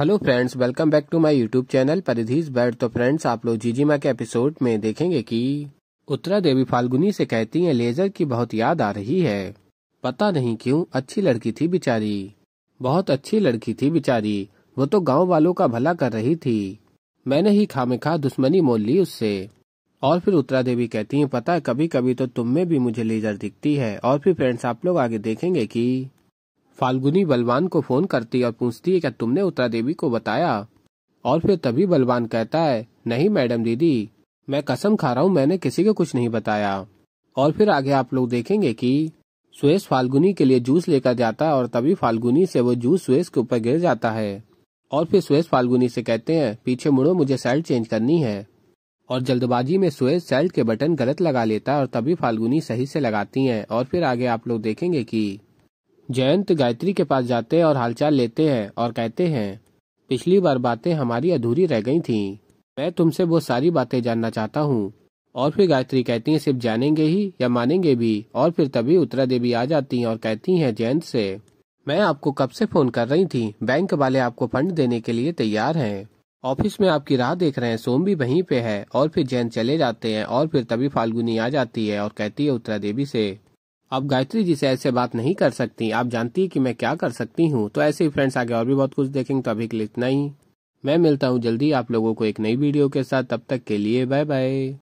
hello friends welcome back to my YouTube channel परिधीज बर्ड तो फ्रेंड्स आप लोग जीजीमा के एपिसोड में देखेंगे कि उत्तरा देवी फाल्गुनी से कहती हैं लेजर की बहुत याद आ रही है पता नहीं क्यों अच्छी लड़की थी बिचारी बहुत अच्छी लड़की थी बिचारी वो तो गांव वालों का भला कर रही थी मैंने ही खामिखा दुश्मनी मोल ली उससे और फिर उत्तरा देवी कहती है पता है कभी कभी तो तुम में भी मुझे लेजर दिखती है और फिर फ्रेंड्स आप लोग आगे देखेंगे की फाल्गुनी बलवान को फोन करती और पूछती है क्या तुमने उत्तरा देवी को बताया और फिर तभी बलवान कहता है नहीं मैडम दीदी मैं कसम खा रहा हूँ मैंने किसी को कुछ नहीं बताया और फिर आगे आप लोग देखेंगे कि सुरेश फाल्गुनी के लिए जूस लेकर जाता है और तभी फाल्गुनी से वो जूस सुरेश के ऊपर गिर जाता है और फिर सुरेश फाल्गुनी से कहते हैं पीछे मुड़ो मुझे सेल्ट चेंज करनी है और जल्दबाजी में सुरेश सेल्ट के बटन गलत लगा लेता है और तभी फाल्गुनी सही से लगाती है और फिर आगे आप लोग देखेंगे की जयंत गायत्री के पास जाते हैं और हालचाल लेते हैं और कहते हैं पिछली बार बातें हमारी अधूरी रह गई थीं मैं तुमसे वो सारी बातें जानना चाहता हूँ और फिर गायत्री कहती है सिर्फ जानेंगे ही या मानेंगे भी और फिर तभी उत्तरा देवी आ जाती है और कहती है जयंत से मैं आपको कब से फोन कर रही थी बैंक वाले आपको फंड देने के लिए तैयार हैं ऑफिस में आपकी राह देख रहे हैं सोम भी वहीं पे है और फिर जैन चले जाते हैं और फिर तभी फाल्गुनी आ जाती है और कहती है उत्तरा देवी से आप गायत्री जी से ऐसे बात नहीं कर सकती आप जानती है कि मैं क्या कर सकती हूँ तो ऐसे ही फ्रेंड्स आगे और भी बहुत कुछ देखेंगे तो अभी के लिए इतना ही मैं मिलता हूँ जल्दी आप लोगों को एक नई वीडियो के साथ तब तक के लिए बाय बाय